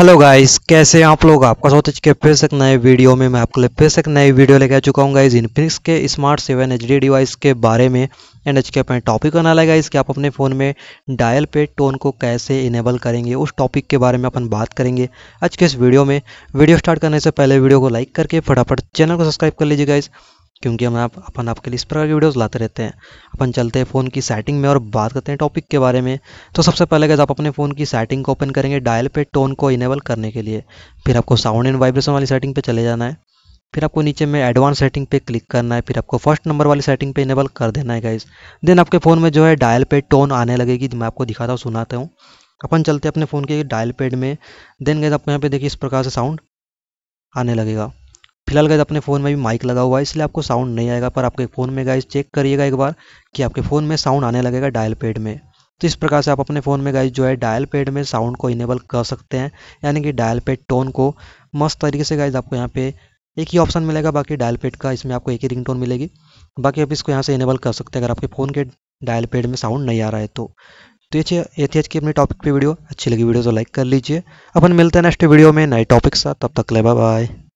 hello guys कैसे आप लोग आपका स्वागत है के फिर से एक नए वीडियो में मैं आपके लिए फिर से एक नए वीडियो लेके आ चुका हूँ गाइस इनफिनिक्स के स्मार्ट सेवन एच डिवाइस के बारे में एंड एच के अपने टॉपिक बना लगा इसके आप अपने फ़ोन में डायल पे टोन को कैसे इनेबल करेंगे उस टॉपिक के बारे में अपन बात करेंगे आज के इस वीडियो में वीडियो स्टार्ट करने से पहले वीडियो को लाइक करके फटाफट चैनल को सब्सक्राइब कर लीजिए गाइज़ क्योंकि हम आप अपन आपके लिए इस प्रकार की वीडियोस लाते रहते हैं अपन चलते हैं फ़ोन की सेटिंग में और बात करते हैं टॉपिक के बारे में तो सबसे पहले गैस आप अपने फ़ोन की सेटिंग को ओपन करेंगे डायल पे टोन को इनेबल करने के लिए फिर आपको साउंड एंड वाइब्रेशन वाली सेटिंग पे चले जाना है फिर आपको नीचे में एडवांस सेटिंग पे क्लिक करना है फिर आपको फर्स्ट नंबर वाली सेटिंग पे इनेबल कर देना है गाइज देन आपके फ़ोन में जो है डायल पे टोन आने लगेगी मैं आपको दिखाता हूँ सुनाता हूँ अपन चलते हैं अपने फ़ोन के डायल पेड में देन गए आपको यहाँ पे देखिए इस प्रकार से साउंड आने लगेगा फिलहाल गाइज अपने फ़ोन में भी माइक लगा हुआ है इसलिए आपको साउंड नहीं आएगा पर आपके फ़ोन में गाइज चेक करिएगा एक बार कि आपके फ़ोन में साउंड आने लगेगा डायल पेड में तो इस प्रकार से आप अपने फ़ोन में गाइज जो है डायल पेड में साउंड को इनेबल कर सकते हैं यानी कि डायल पेड टोन को मस्त तरीके से गाइज आपको यहाँ पे एक ही ऑप्शन मिलेगा बाकी डायल पेड का इसमें आपको एक ही रिंगटोन मिलेगी बाकी आप इसको यहाँ से इनेबल कर सकते हैं अगर आपके फ़ोन के डायल पेड में साउंड नहीं आ रहा है तो तो ये ये थी आज की अपनी टॉपिक पे वीडियो अच्छी लगी वीडियो तो लाइक कर लीजिए अपन मिलते हैं नेक्स्ट वीडियो में नए टॉपिक साथ तब तक ले बाय